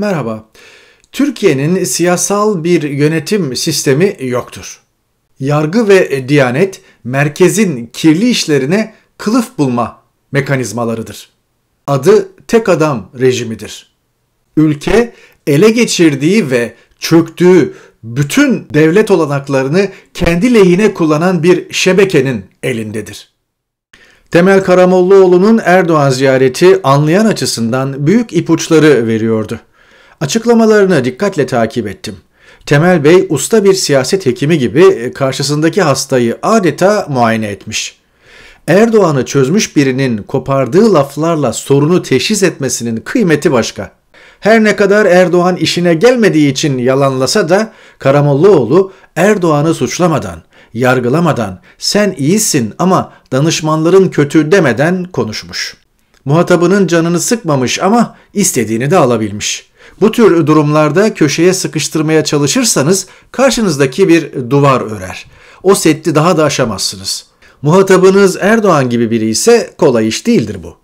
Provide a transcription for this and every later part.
Merhaba. Türkiye'nin siyasal bir yönetim sistemi yoktur. Yargı ve Diyanet merkezin kirli işlerine kılıf bulma mekanizmalarıdır. Adı tek adam rejimidir. Ülke ele geçirdiği ve çöktüğü bütün devlet olanaklarını kendi lehine kullanan bir şebekenin elindedir. Temel Karamollaoğlu'nun Erdoğan ziyareti anlayan açısından büyük ipuçları veriyordu. Açıklamalarını dikkatle takip ettim. Temel Bey usta bir siyaset hekimi gibi e, karşısındaki hastayı adeta muayene etmiş. Erdoğan'ı çözmüş birinin kopardığı laflarla sorunu teşhis etmesinin kıymeti başka. Her ne kadar Erdoğan işine gelmediği için yalanlasa da Karamollaoğlu Erdoğan'ı suçlamadan, yargılamadan, sen iyisin ama danışmanların kötü demeden konuşmuş. Muhatabının canını sıkmamış ama istediğini de alabilmiş.'' Bu tür durumlarda köşeye sıkıştırmaya çalışırsanız karşınızdaki bir duvar örer. O setti daha da aşamazsınız. Muhatabınız Erdoğan gibi biri ise kolay iş değildir bu.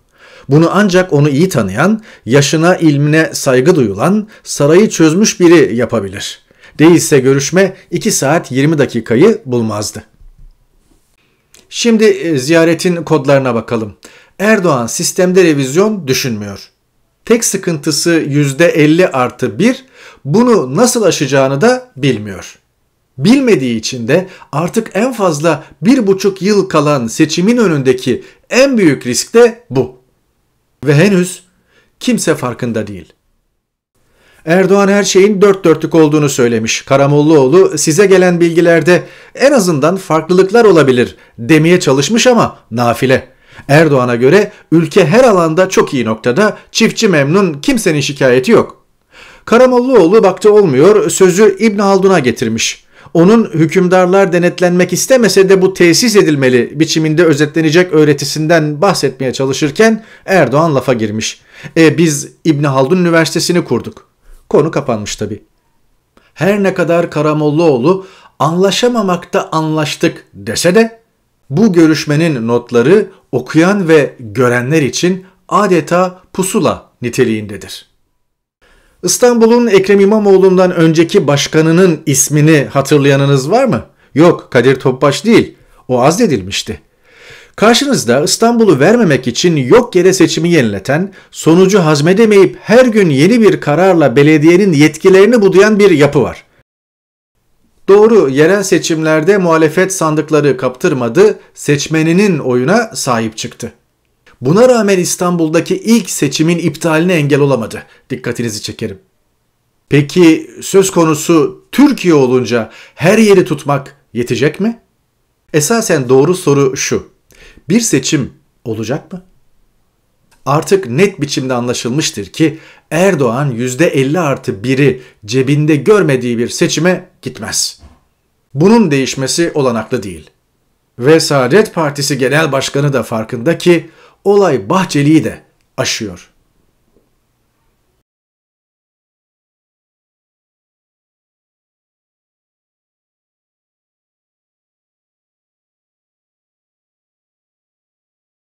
Bunu ancak onu iyi tanıyan, yaşına ilmine saygı duyulan, sarayı çözmüş biri yapabilir. Değilse görüşme 2 saat 20 dakikayı bulmazdı. Şimdi e, ziyaretin kodlarına bakalım. Erdoğan sistemde revizyon düşünmüyor. Tek sıkıntısı %50 artı 1 bunu nasıl aşacağını da bilmiyor. Bilmediği için de artık en fazla bir buçuk yıl kalan seçimin önündeki en büyük risk de bu. Ve henüz kimse farkında değil. Erdoğan her şeyin dört dörtlük olduğunu söylemiş. Karamollaoğlu size gelen bilgilerde en azından farklılıklar olabilir demeye çalışmış ama nafile. Erdoğan'a göre ülke her alanda çok iyi noktada, çiftçi memnun, kimsenin şikayeti yok. Karamollaoğlu baktı olmuyor, sözü İbn Haldun'a getirmiş. Onun hükümdarlar denetlenmek istemese de bu tesis edilmeli biçiminde özetlenecek öğretisinden bahsetmeye çalışırken Erdoğan lafa girmiş. E biz İbn Haldun Üniversitesi'ni kurduk. Konu kapanmış tabii. Her ne kadar Karamollaoğlu anlaşamamakta anlaştık dese de bu görüşmenin notları okuyan ve görenler için adeta pusula niteliğindedir. İstanbul'un Ekrem İmamoğlu'ndan önceki başkanının ismini hatırlayanınız var mı? Yok, Kadir Topbaş değil. O azledilmişti. Karşınızda İstanbul'u vermemek için yok yere seçimi yenileten, sonucu hazmedemeyip her gün yeni bir kararla belediyenin yetkilerini budayan bir yapı var. Doğru yerel seçimlerde muhalefet sandıkları kaptırmadı, seçmeninin oyuna sahip çıktı. Buna rağmen İstanbul'daki ilk seçimin iptaline engel olamadı. Dikkatinizi çekerim. Peki söz konusu Türkiye olunca her yeri tutmak yetecek mi? Esasen doğru soru şu. Bir seçim olacak mı? artık net biçimde anlaşılmıştır ki Erdoğan %50 artı 1'i cebinde görmediği bir seçime gitmez. Bunun değişmesi olanaklı değil. Ve Saadet Partisi Genel Başkanı da farkında ki olay Bahçeli'yi de aşıyor.''